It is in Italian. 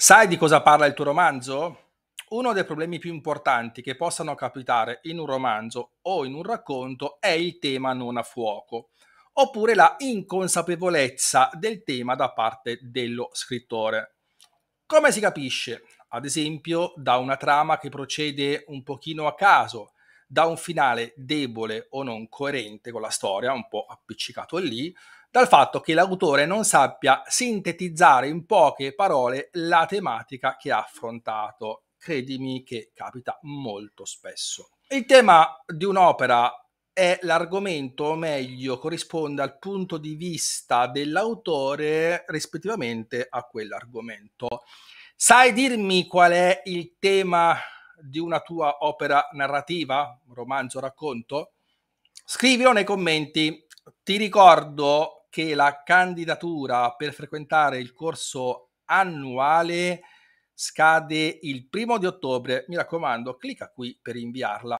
Sai di cosa parla il tuo romanzo? Uno dei problemi più importanti che possano capitare in un romanzo o in un racconto è il tema non a fuoco, oppure la inconsapevolezza del tema da parte dello scrittore. Come si capisce? Ad esempio, da una trama che procede un pochino a caso, da un finale debole o non coerente con la storia, un po' appiccicato lì, dal fatto che l'autore non sappia sintetizzare in poche parole la tematica che ha affrontato. Credimi che capita molto spesso. Il tema di un'opera è l'argomento, o meglio, corrisponde al punto di vista dell'autore rispettivamente a quell'argomento. Sai dirmi qual è il tema di una tua opera narrativa, romanzo, racconto? Scrivilo nei commenti. Ti ricordo che la candidatura per frequentare il corso annuale scade il primo di ottobre. Mi raccomando, clicca qui per inviarla.